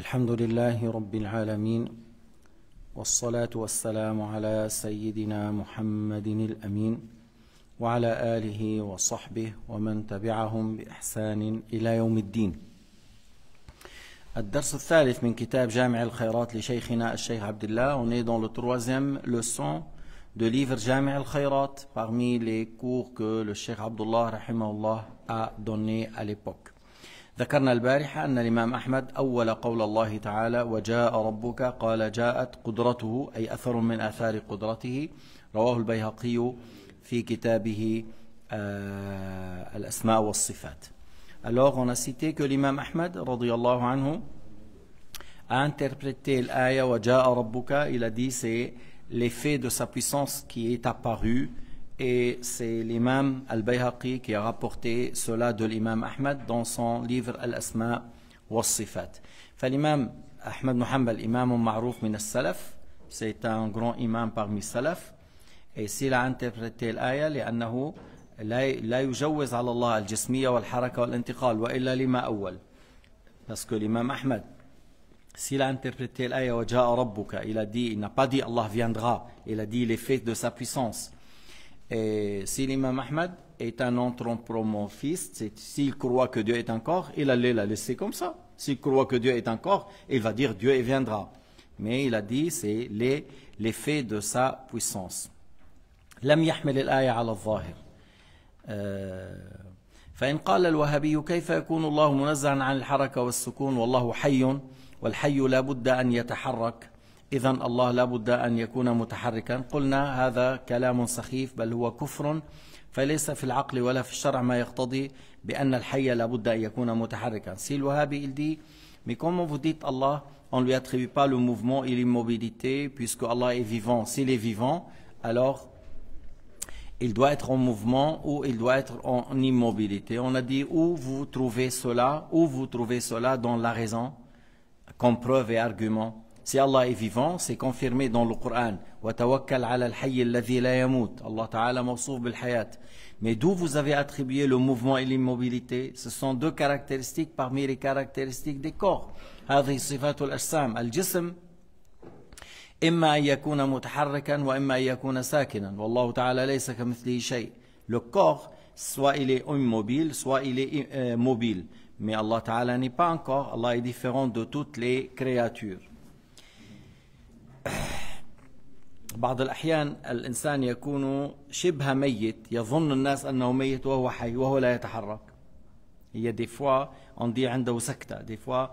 الحمد لله رب العالمين والصلاة والسلام على سيدنا محمد الأمين وعلى آله وصحبه ومن تبعهم بإحسان إلى يوم الدين الدرس الثالث من كتاب جامع الخيرات لشيخنا الشيخ عبد الله On est dans le troisième leçon de livre Jami' al parmi les cours que le Cheikh Abdullah الله a donné à l'époque. ذكرنا البارحة أن الإمام أحمد أول قول الله تعالى وجاء ربك قال جاءت قدرته أي أثر من آثار قدرته رواه البيهقي في كتابه آه، الأسماء والصفات Alors on a cité que l'imam Ahmad رضي الله عنه a interprété الآية وجاء ربك il a dit c'est l'effet de sa puissance qui est apparu euh, Et c'est l'imam Al-Bayhaqi qui a rapporté cela de l'imam Ahmed dans son livre Al-Asma wa Sifat. L'imam Ahmed Muhammad, l'imam Ma'ruf min al-salaf, c'est un grand imam parmi salaf. Et s'il a interprété l'aya, لأنه لا يجوز على الله الجسمية والحركة والانتقال وإلا لما أول. Parce que l'imam Ahmad, S'il a interprété l'aya وجاء ربك, rabbuka, il a dit, il n'a pas dit Allah viendra, il a dit l'effet de sa puissance. Et si l'imam Ahmad est un anthropomorphiste, s'il croit que Dieu est un corps, il allait la laisser comme ça. S'il croit que Dieu est un corps, il va dire Dieu y viendra. Mais il a dit c'est l'effet de sa puissance. لم يحمل الآية على الظاهر. فإن قال الوهابي كيف يكون الله منزعا عن الحركة والسكون والله حي والحي لا بد أن يتحرك إذا الله لابد هذا Si le Wahhabi il dit Mais comment vous dites Allah On ne lui attribue pas le mouvement et l'immobilité puisque Allah est vivant S'il est vivant, alors il doit être en mouvement ou il doit être en immobilité. On a dit où vous trouvez cela, où vous trouvez cela dans la raison, comme preuve et argument. Si Allah est vivant, c'est confirmé dans le Coran. Allah Ta'ala bil hayat. Mais d'où vous avez attribué le mouvement et l'immobilité Ce sont deux caractéristiques parmi les caractéristiques des corps. هذه صفات الأجسام الجسم إما أن يكون متحركا وإما أن يكون ساكنا والله تعالى ليس كمثله شيء Le corps, soit il est immobile, soit il est mobile. Mais Allah Ta'ala n'est pas encore, Allah est différent de toutes les créatures. بعض الأحيان الإنسان يكون شبه ميت يظن الناس أنه ميت وهو حي وهو لا يتحرك هي دي فوا اون دي عنده سكتة دي فوا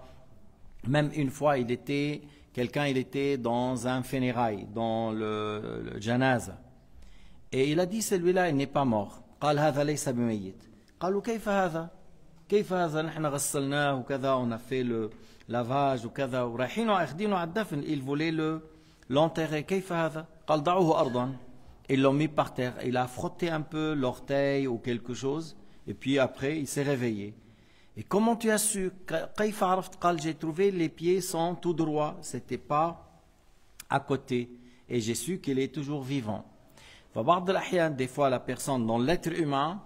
ميم اون فوا il était quelqu'un il était dans un funérail dans le, le janaza et il a dit celui-là il n'est pas mort قال هذا ليس بميت قالوا كيف هذا كيف هذا نحن غسلناه وكذا on a fait le lavage وكذا ورايحين اخذينه على الدفن il voulait le l'enterrer. Ils l'ont mis par terre. Il a frotté un peu l'orteil ou quelque chose. Et puis après, il s'est réveillé. Et comment tu as su J'ai trouvé les pieds sont tout droits. n'était pas à côté. Et j'ai su qu'il est toujours vivant. Des fois, la personne dans l'être humain,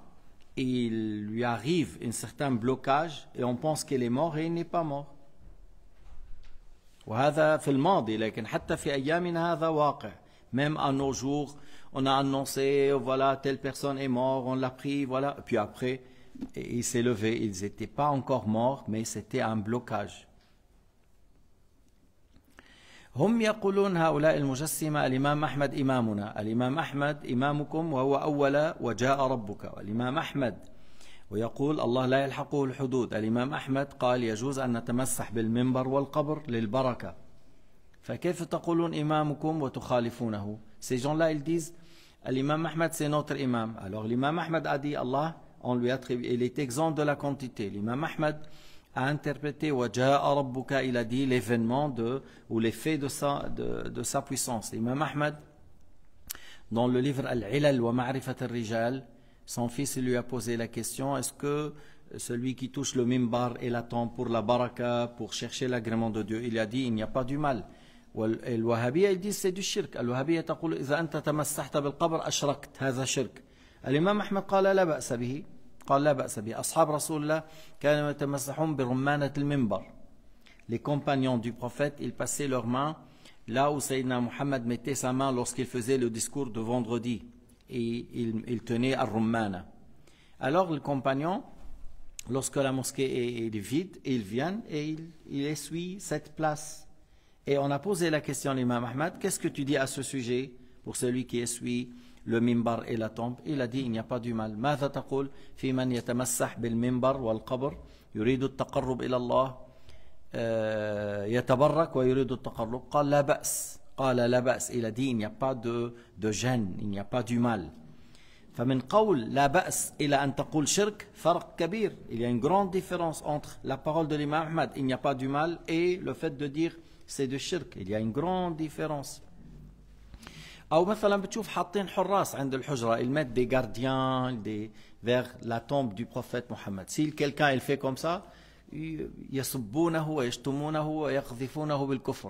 il lui arrive un certain blocage et on pense qu'il est mort et il n'est pas mort. وهذا في الماضي لكن حتى في ايامنا هذا واقع ميم ان نو جور اون انونسي فوالا تيل بيرسون اي مور اون لا فوالا بي ابري اي سي لوفي ايلز ايتي با انكور مور مي سيتي ان بلوكاج هم يقولون هؤلاء المجسمة الإمام أحمد إمامنا الإمام أحمد إمامكم وهو أول وجاء ربك والإمام أحمد ويقول الله لا يلحقه الحدود الإمام أحمد قال يجوز أن نتمسح بالمنبر والقبر للبركة فكيف تقولون إمامكم وتخالفونه Ces gens-là ils disent L'imam Ahmed c'est notre imam Alors l'imam Ahmed a dit Allah on lui attribue, il est exempt de la quantité L'imam Ahmed a interprété Waja'a Rabbuka il a dit l'événement de ou l'effet de sa, de, de sa puissance L'imam Ahmed dans le livre Al-Ilal wa Ma'rifat al-Rijal Son fils lui a posé la question, est-ce que euh, celui qui touche le mimbar et l'attend pour la baraka, pour chercher l'agrément de Dieu, il a dit, il n'y a pas du mal. Et le wahhabi, il dit c'est du shirk. Les compagnons du prophète, ils passaient leurs mains là où Sayyidina Muhammad mettait sa main lorsqu'il faisait le discours de vendredi et il, tenait à Rumana. Alors le compagnon, lorsque la mosquée est, vide, il vient et il, il, essuie cette place. Et on a posé la question à l'imam Ahmad, qu'est-ce que tu dis à ce sujet pour celui qui essuie le mimbar et la tombe Il a dit, il n'y a pas du mal il a dit il n'y a pas de, gêne il n'y a pas du mal il y a une grande différence entre la parole de l'imam Ahmad il n'y a pas du mal et le fait de dire c'est du shirk il y a une grande différence Ou, par exemple, tu ils mettent des gardiens vers la tombe du prophète Mohammed si quelqu'un il fait comme ça يسبونه avec le kufr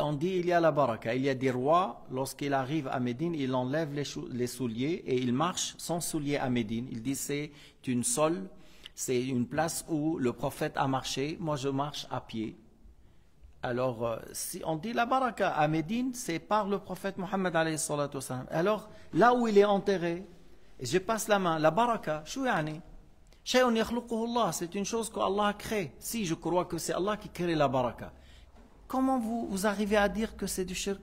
on dit il y a la baraka, il y a des rois, lorsqu'il arrive à Médine, il enlève les, souliers et il marche sans souliers à Médine. Il dit c'est une sol, c'est une place où le prophète a marché, moi je marche à pied. Alors, euh, si on dit la baraka à Médine, c'est par le prophète Mohammed Alors, là où il est enterré, je passe la main, la baraka, c'est une chose qu'Allah a créée. Si je crois que c'est Allah qui crée la baraka. Comment vous, vous arrivez à dire que c'est du shirk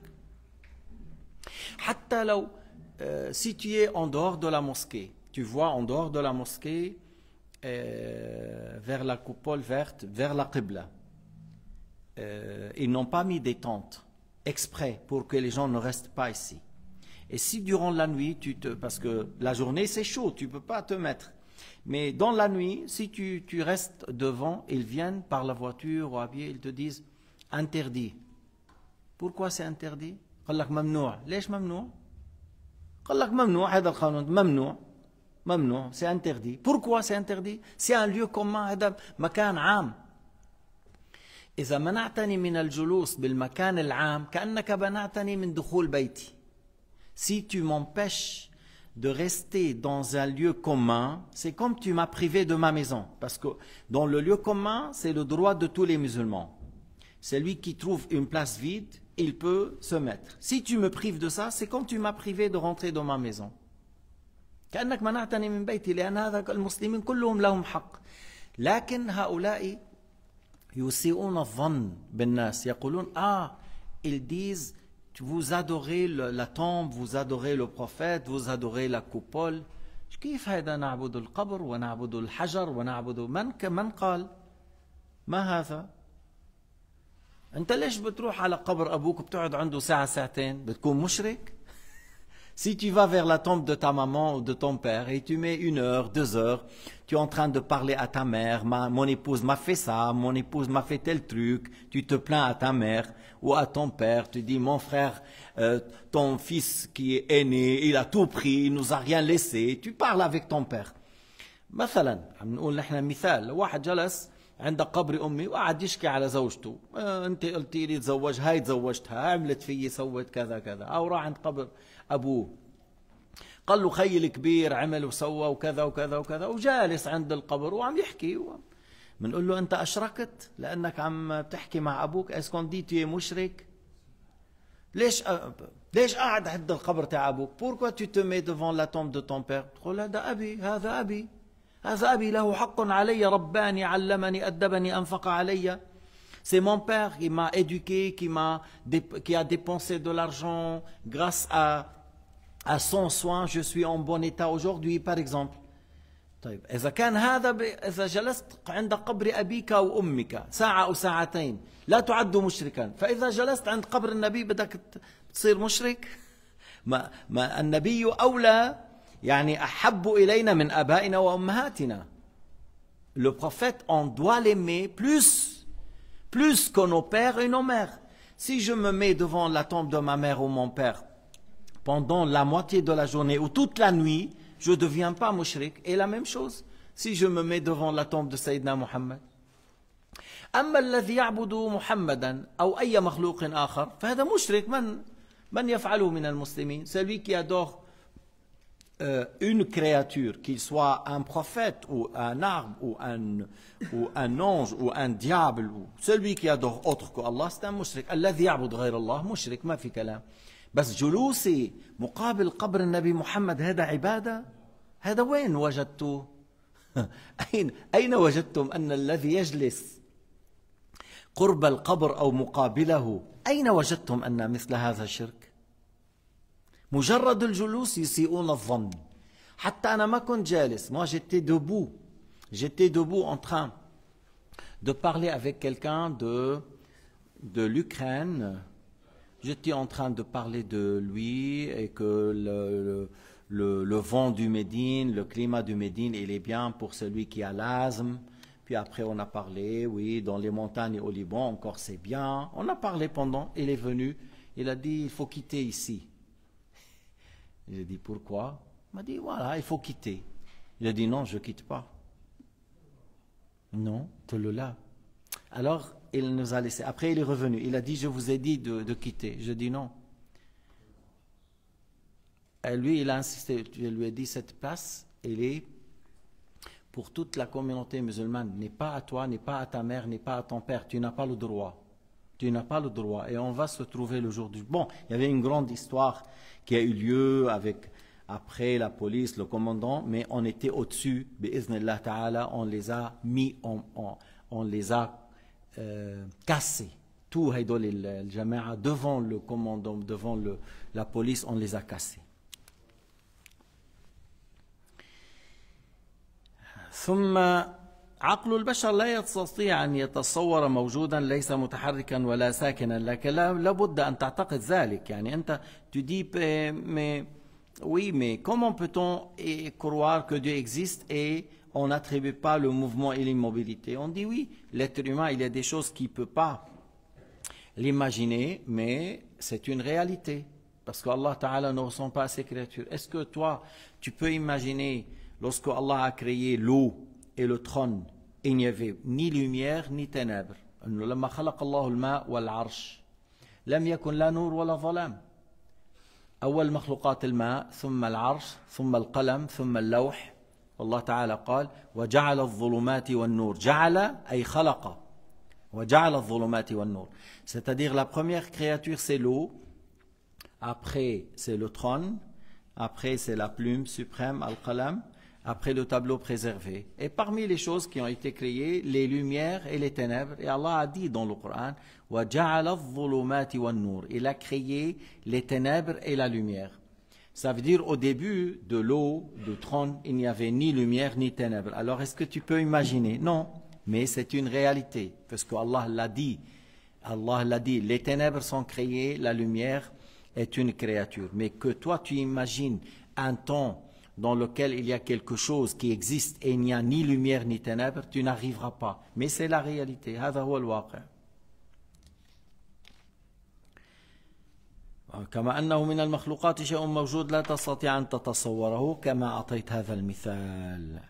euh, si tu es en dehors de la mosquée, tu vois en dehors de la mosquée, euh, vers la coupole verte, vers la Qibla, euh, ils n'ont pas mis des tentes exprès pour que les gens ne restent pas ici. Et si durant la nuit, tu te, parce que la journée c'est chaud, tu ne peux pas te mettre. Mais dans la nuit, si tu, tu restes devant, ils viennent par la voiture ou à pied, ils te disent interdit. Pourquoi c'est interdit قال لك ممنوع ليش ممنوع قال لك ممنوع هذا القانون ممنوع ممنوع سي انتردي بوركوا C'est interdit. سي ان ليو كومان هذا مكان عام اذا منعتني من الجلوس بالمكان العام كانك منعتني من دخول بيتي si tu m'empêches de rester dans un lieu commun, c'est comme tu m'as privé de ma maison. Parce que dans le lieu commun, c'est le droit de tous les musulmans. Celui qui trouve une place vide, il peut se mettre. Si tu me prives de ça, c'est comme tu m'as privé de rentrer dans ma maison. كأنك منعتني من بيتي لأن هذا المسلمين كلهم لهم حق لكن هؤلاء يسيئون الظن بالناس يقولون آه ils disent vous adorez la tombe vous adorez le prophète vous adorez la coupole كيف هذا نعبد القبر ونعبد الحجر ونعبد من من قال ما هذا si tu vas vers la tombe de ta maman ou de ton père et tu mets une heure, deux heures, tu es en train de parler à ta mère, ma, mon épouse m'a fait ça, mon épouse m'a fait tel truc, tu te plains à ta mère ou à ton père, tu dis mon frère, ton fils qui est aîné, il a tout pris, il nous a rien laissé, tu parles avec ton père. عند قبر امي وقعد يشكي على زوجته آه، انت قلتي لي تزوج هاي تزوجتها عملت فيي سوت كذا كذا او راح عند قبر ابوه قال له خي الكبير عمل وسوى وكذا وكذا وكذا وجالس عند القبر وعم يحكي بنقول له انت اشركت لانك عم تحكي مع ابوك اسكونديتي مشرك ليش أب... ليش قاعد عند القبر تاع ابوك بوركوا تو تو مي ديفون لا تومب دو تون بير تقول هذا ابي هذا ابي هذا أبي له حق علي رباني علمني أدبني أنفق علي C'est mon père qui m'a éduqué, qui, m'a, qui a dépensé de l'argent. Grâce à, à son soin, je suis en bon état aujourd'hui, par exemple. طيب إذا كان هذا ب... إذا جلست عند قبر أبيك أو أمك ساعة أو ساعتين لا تعد مشركا فإذا جلست عند قبر النبي بدك تصير مشرك ما, ما النبي أولى le prophète, on doit l'aimer plus, plus que nos pères et nos mères. Si je me mets devant la tombe de ma mère ou mon père pendant la moitié de la journée ou toute la nuit, je ne deviens pas mushrik. Et la même chose, si je me mets devant la tombe de Sayyidina Muhammad. ya'budu muhammadan » celui qui adore euh, une créature, qu'il soit un prophète ou un arbre ou un, ou un ange ou un diable, ou celui qui adore autre que Allah, c'est un mushrik. الذي يعبد غير الله مشرك ما في كلام. بس جلوسي مقابل قبر النبي محمد هذا عبادة؟ هذا وين وجدتوه أين أين وجدتم أن الذي يجلس قرب القبر أو مقابله أين وجدتم أن مثل هذا الشرك حتى ما كنت جالس moi j'étais debout j'étais debout en train de parler avec quelqu'un de de l'Ukraine j'étais en train de parler de lui et que le, le, le, vent du Médine, le climat du Médine, il est bien pour celui qui a l'asthme. Puis après, on a parlé, oui, dans les montagnes au Liban, encore c'est bien. On a parlé pendant, il est venu, il a dit, il faut quitter ici. J'ai dit pourquoi Il m'a dit voilà, il faut quitter. J'ai dit non, je ne quitte pas. Non, te le là. Alors, il nous a laissé. Après, il est revenu. Il a dit je vous ai dit de, quitter. Je dis non. Et lui, il a insisté. Je lui ai dit cette place, elle est pour toute la communauté musulmane. N'est pas à toi, n'est pas à ta mère, n'est pas à ton père. Tu n'as pas le droit tu n'as pas le droit. Et on va se trouver le jour du... Bon, il y avait une grande histoire qui a eu lieu avec, après la police, le commandant, mais on était au-dessus. on les a mis, on, on, les a euh, cassés. Tout Haïdol et euh, Jama'a, devant le commandant, devant le, la police, on les a cassés. Tu dis, mais, oui mais comment peut-on croire que Dieu existe et on n'attribue pas le mouvement et l'immobilité on dit oui l'être humain il y a des choses qu'il ne peut pas l'imaginer mais c'est une réalité parce qu'Allah Ta'ala ne ressent pas ses créatures est-ce que toi tu peux imaginer lorsque Allah a créé l'eau et le trône. il n'y avait ni lumière ni ténèbres. أنه لما خلق الله الماء والعرش لم يكن لا نور ولا ظلام أول مخلوقات الماء ثم العرش ثم القلم ثم اللوح والله تعالى قال وجعل الظلمات والنور جعل أي خلق وجعل الظلمات والنور c'est-à-dire la première créature c'est l'eau après c'est le trône après c'est la plume supreme après le tableau préservé. Et parmi les choses qui ont été créées, les lumières et les ténèbres. Et Allah a dit dans le Coran, Il a créé les ténèbres et la lumière. Ça veut dire au début de l'eau, du trône, il n'y avait ni lumière ni ténèbres. Alors est-ce que tu peux imaginer Non, mais c'est une réalité, parce que Allah l'a dit. Allah l'a dit, les ténèbres sont créées, la lumière est une créature. Mais que toi tu imagines un temps dans lequel il y a quelque chose qui existe et il n'y a ni lumière ni ténèbres, tu n'arriveras pas. Mais c'est la réalité. كما أنه من المخلوقات شيء موجود لا تستطيع أن تتصوره كما أعطيت هذا المثال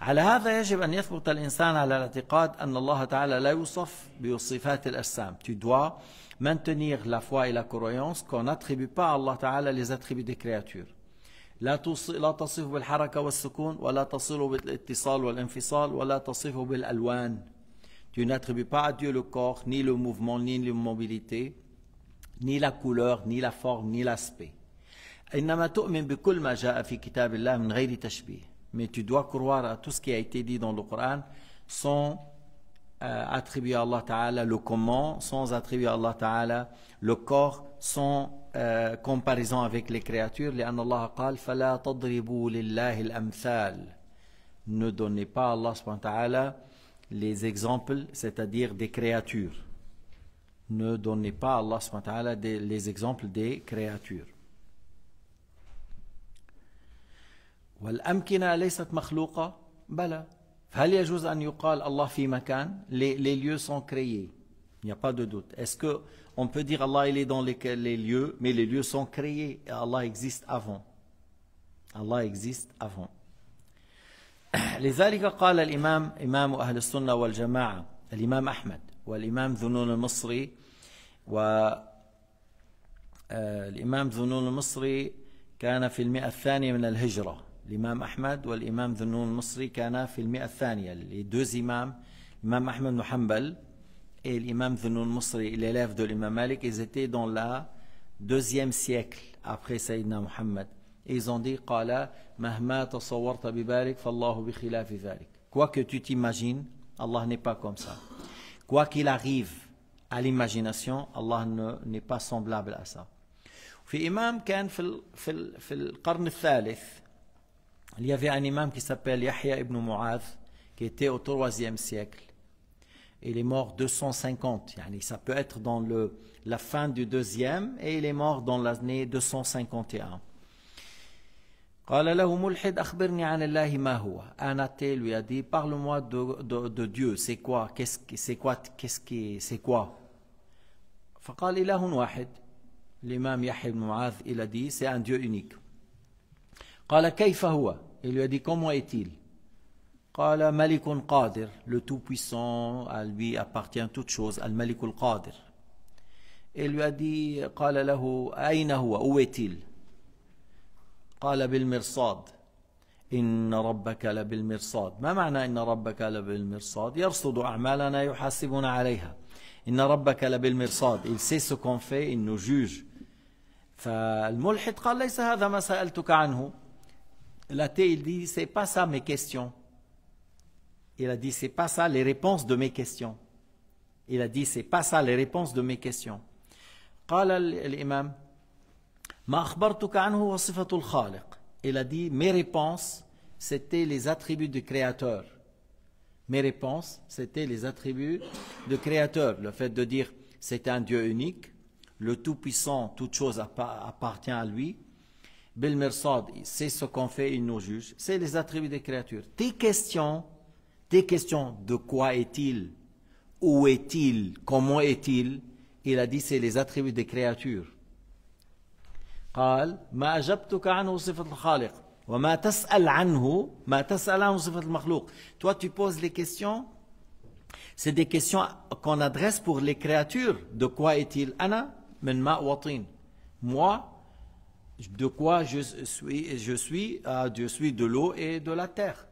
على هذا يجب أن يثبت الإنسان على الاعتقاد أن الله تعالى لا يوصف بصفات الأجسام Tu dois maintenir la foi et la croyance qu'on n'attribue pas à Allah Ta'ala les attributs des créatures. لا لا تصفه بالحركة والسكون ولا تصله بالاتصال والانفصال ولا تصفه بالألوان Tu n'attribues pas à Dieu le corps, ni le mouvement, ni l'immobilité, ni la couleur, ni la forme, ni l'aspect. إنما تؤمن بكل ما جاء في كتاب الله من غير تشبيه. Mais tu dois croire à tout ce qui a été dit dans le Coran sans Euh, attribuer à Allah Ta'ala le comment, sans attribuer à Allah Ta'ala le corps, sans euh, comparaison avec les créatures. Allah قال, dit Ne donnez pas à Allah les exemples, c'est-à-dire des créatures. Ne donnez pas à Allah les exemples des créatures. مخلوقة فهل يجوز ان يقال الله في مكان لي لي ليو سون كريي il با دو دوت. اسكو اون est-ce الله on دون لي ليو، مي est dans les les lieux mais les lieux sont créés لذلك قال الامام امام اهل السنه والجماعه الامام احمد والامام ذنون المصري و آه، الامام ذنون المصري كان في المئه الثانيه من الهجره l'imam Ahmad et l'imam Dhunoun Masri kana fil thaniya. Les deux imams, l'imam Ahmad Muhammad et l'imam Dhunoun Masri, l'élève de l'imam Malik, ils étaient dans le deuxième siècle après Sayyidina Muhammad. Et ils ont dit Qala Quoi que tu t'imagines, Allah n'est pas comme ça. Quoi qu'il arrive à l'imagination, Allah n'est pas semblable à ça. في إمام كان il y avait un imam qui s'appelle Yahya ibn Mu'adh, qui était au troisième siècle. il est mort 250. ça peut être dans le, la fin du deuxième, et il est mort dans l'année 251. Un athée lui a dit, parle-moi de, de, de, Dieu, c'est quoi, qu'est-ce c'est quoi, qu'est-ce qui, c'est quoi L'imam Yahya ibn Mu'adh, il a dit, c'est un Dieu unique. قال كيف هو Il lui a dit Comment est-il قال ملك قادر le tout puissant à lui appartient toute chose الملك القادر il lui a dit قال له أين هو où est-il قال بالمرصاد إن ربك لبالمرصاد ما معنى إن ربك لبالمرصاد يرصد أعمالنا يحاسبنا عليها إن ربك لبالمرصاد il sait ce qu'on fait il nous juge فالملحد قال ليس هذا ما سألتك عنه L'athée, il dit, c'est pas ça mes questions. Il a dit, c'est pas ça les réponses de mes questions. Il a dit, c'est pas ça les réponses de mes questions. Il a dit, mes réponses, c'était les attributs du Créateur. Mes réponses, c'était les attributs du Créateur. Le fait de dire, c'est un Dieu unique, le Tout-Puissant, toute chose appartient à lui, c'est ce qu'on fait, il nous juge, c'est les attributs des créatures. Tes questions, tes questions, de quoi est-il Où est-il Comment est-il Il a dit, c'est les attributs des créatures. toi tu poses les questions c'est des questions qu'on adresse pour les créatures de quoi est-il moi de quoi je suis, je suis, euh, suis de l'eau et de la terre.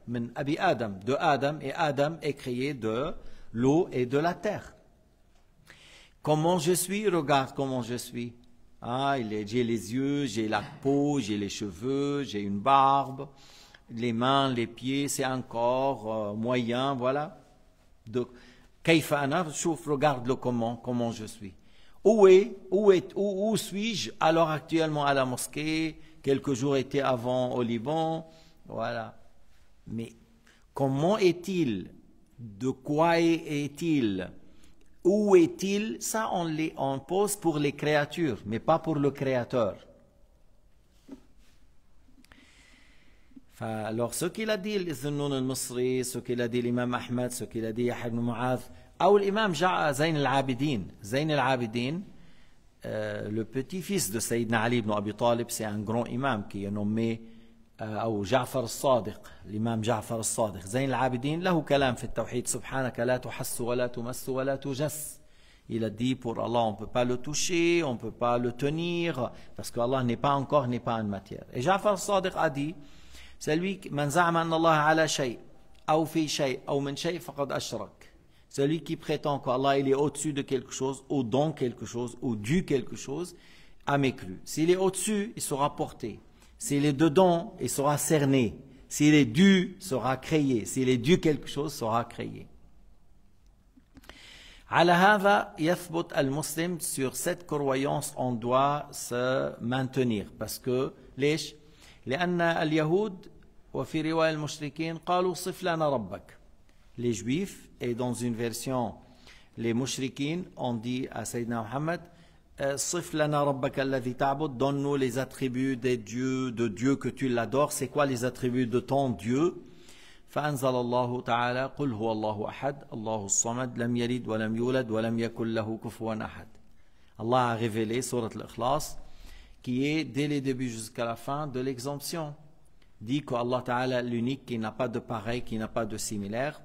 Adam, de Adam, et Adam est créé de l'eau et de la terre. Comment je suis Regarde comment je suis. Ah, j'ai les yeux, j'ai la peau, j'ai les cheveux, j'ai une barbe, les mains, les pieds, c'est encore corps euh, moyen, voilà. Donc, Kaifana, regarde-le comment, comment je suis. Où est, où suis-je alors actuellement à la mosquée Quelques jours étaient avant au Liban. Voilà. Mais comment est-il De quoi est-il Où est-il Ça, on, les, on pose pour les créatures, mais pas pour le Créateur. Alors, ce qu'il a dit, ce qu'il a dit l'imam Ahmed, ce qu'il a dit Yahya ibn أو الإمام زين العابدين زين العابدين Euh, le petit-fils de Sayyidina Ali ibn Abi Talib, c'est un grand imam qui est nommé euh, أو جعفر الصادق الإمام جعفر الصادق زين العابدين له كلام في التوحيد سبحانك لا تحس ولا تمس ولا تجس Il a dit pour Allah, on ne peut pas le toucher, on ne peut pas le tenir, parce qu'Allah n'est pas encore, n'est pas en matière. Et Jafar al-Sadiq a dit, celui qui, من زعم أن الله على شيء, أو في شيء, أو من شيء, فقد أشرك. Celui qui prétend qu'Allah il est au-dessus de quelque chose, ou dans quelque chose, ou du quelque chose, a méclu. S'il est au-dessus, il sera porté. S'il est dedans, il sera cerné. S'il est dû, sera créé. S'il est dû quelque chose, sera créé. al-Muslim, sur cette croyance, on doit se maintenir. Parce que, les yahoud اليهود وفي رواية المشركين قالوا صف لنا ربك les Juifs, et dans une version, les Mushrikin ont dit à Sayyidina Muhammad euh, Donne-nous les attributs des dieux, de Dieu que tu l'adores. C'est quoi les attributs de ton Dieu Allah a révélé Surat l'ikhlas, qui est dès le début jusqu'à la fin de l'exemption dit qu'Allah Ta'ala l'unique qui n'a pas de pareil qui n'a pas de similaire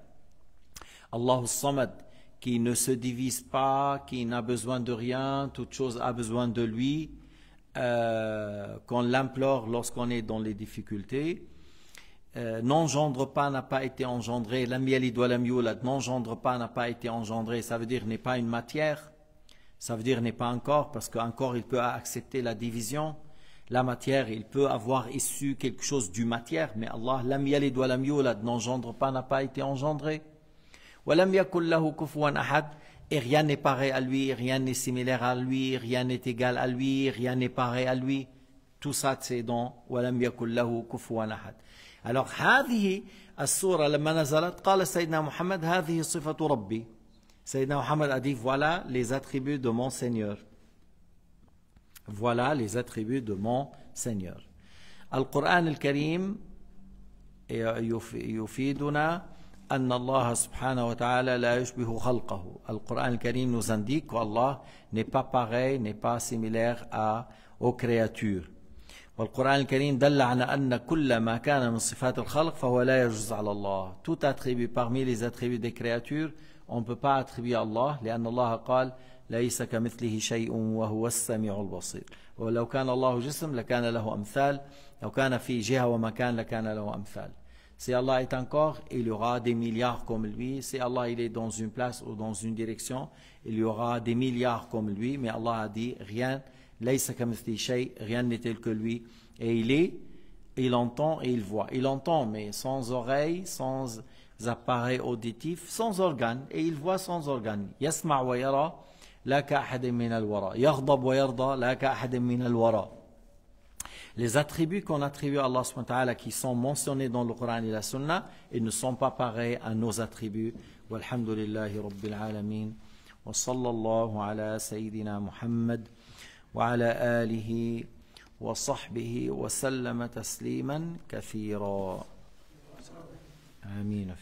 Allah Samad, qui ne se divise pas, qui n'a besoin de rien, toute chose a besoin de lui, euh, qu'on l'implore lorsqu'on est dans les difficultés. Euh, n'engendre pas n'a pas été engendré, la miel doit la n'engendre pas n'a pas été engendré, ça veut dire n'est pas une matière, ça veut dire n'est pas encore parce qu'encore il peut accepter la division, la matière, il peut avoir issu quelque chose du matière, mais Allah, la miel doit la n'engendre pas n'a pas été engendré. Et rien n'est pareil à lui, rien n'est similaire à lui, rien n'est égal à lui, rien n'est pareil à lui. Tout ça, c'est dans Walam Yakullahu Kufuwan Ahad. Alors, هذه السورة لما نزلت قال سيدنا محمد هذه صفة ربي. سيدنا محمد a dit voilà les attributs de mon Seigneur. Voilà les attributs de mon Seigneur. Al-Qur'an al-Karim يفيدنا أن الله سبحانه وتعالى لا يشبه خلقه القرآن الكريم nous indique qu'Allah n'est pas pareil n'est pas similaire à, aux créatures والقرآن الكريم دل على أن كل ما كان من صفات الخلق فهو لا يجوز على الله tout attribut parmi les attributs des créatures on ne peut pas attribuer à Allah لأن الله قال ليس كمثله شيء وهو السميع البصير ولو كان الله جسم لكان له أمثال لو كان في جهة ومكان لكان له أمثال Si Allah est encore, il y aura des milliards comme lui. Si Allah il est dans une place ou dans une direction, il y aura des milliards comme lui. Mais Allah a dit rien, rien n'est tel que lui. Et il est, il entend et il voit. Il entend, mais sans oreille, sans appareil auditif, sans organe. Et il voit sans organe. Yasma wa yara, la ka min al-wara. wa yarda, la ka min wara les attributs qu'on attribue à Allah SWT qui sont mentionnés dans le Coran et la Sunna, ils ne sont pas pareils à nos attributs. Walhamdulillahi Rabbil Alameen. Wa sallallahu ala Sayyidina Muhammad wa ala alihi wa sahbihi wa sallama tasliman kathira. Amin.